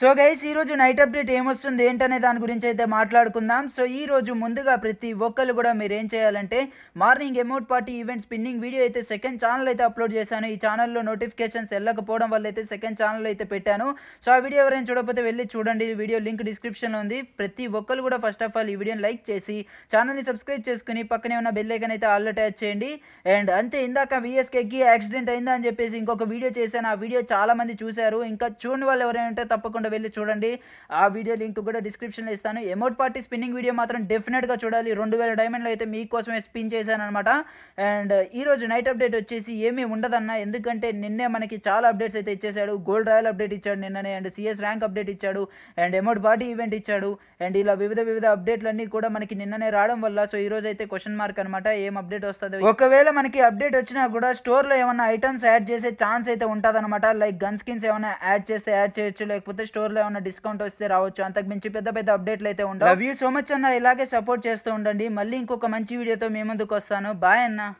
so guys ఈరోజు night update ఏమొస్తుంది ఏంటనే దాని గురించి అయితే మాట్లాడుకుందాం సో ఈ రోజు ముందుగా ప్రతి ఒక్కరు కూడా మీరు ఏం చేయాలంటే morning emote party event spinning video అయితే సెకండ్ ఛానల్ అయితే అప్లోడ్ చేశాను ఈ ఛానల్లో నోటిఫికేషన్స్ వెళ్ళకపోవడం వల్ల అయితే సెకండ్ ఛానల్ అయితే పెట్టాను సో ఆ వీడియో ఎవరైనా చూడకపోతే వెళ్ళి చూడండి వీడియో లింక్ డిస్క్రిప్షన్లో ఉంది ప్రతి ఒక్కరు కూడా ఫస్ట్ ఆఫ్ ఆల్ ఈ వీడియోని లైక్ చేసి ఛానల్ని సబ్స్క్రైబ్ చేసుకుని పక్కనే ఉన్న ఐకన్ అయితే ఆల్ అటాచ్ చేయండి అండ్ అంతే ఇందాక విఎస్కేకి యాక్సిడెంట్ అయిందా అని చెప్పేసి ఇంకొక వీడియో చేశాను ఆ వీడియో చాలామంది చూశారు ఇంకా చూడని వాళ్ళు ఎవరైనా ఉంటే తప్పకుండా కూడా వెళ్ళి చూడండి ఆ వీడియో లింక్ కూడా డిస్క్రిప్షన్లో ఇస్తాను ఎమౌట్ పార్టీ స్పిన్నింగ్ వీడియో మాత్రం డెఫినెట్గా చూడాలి రెండు వేల డైమండ్లు అయితే మీకోసమే స్పిన్ చేశాను అనమాట అండ్ ఈరోజు నైట్ అప్డేట్ వచ్చేసి ఏమీ ఉండదన్న ఎందుకంటే నిన్నే మనకి చాలా అప్డేట్స్ అయితే ఇచ్చేశాడు గోల్డ్ రాయల్ అప్డేట్ ఇచ్చాడు నిన్ననే అండ్ సిఎస్ ర్యాంక్ అప్డేట్ ఇచ్చాడు అండ్ ఎమౌట్ పార్టీ ఈవెంట్ ఇచ్చాడు అండ్ ఇలా వివిధ వివిధ అప్డేట్లన్నీ కూడా మనకి నిన్ననే రావడం వల్ల సో ఈ రోజు అయితే క్వశ్చన్ మార్క్ అనమాట ఏం అప్డేట్ వస్తుంది ఒకవేళ మనకి అప్డేట్ వచ్చినా కూడా స్టోర్లో ఏమైనా ఐటమ్స్ యాడ్ చేసే ఛాన్స్ అయితే ఉంటుంది లైక్ గన్ స్కిన్స్ ఏమైనా యాడ్ చేస్తే యాడ్ చేయొచ్చు లేకపోతే స్టోర్లో ఏమైనా డిస్కౌంట్ వస్తే రావచ్చు అంతకు మించి పెద్ద పెద్ద అప్డేట్లు అయితే ఉండవు వ్యూ సో మచ్ అన్న ఇలాగే సపోర్ట్ చేస్తూ ఉండండి మళ్ళీ ఇంకొక మంచి వీడియోతో మీ ముందుకు వస్తాను బాయ్ అన్న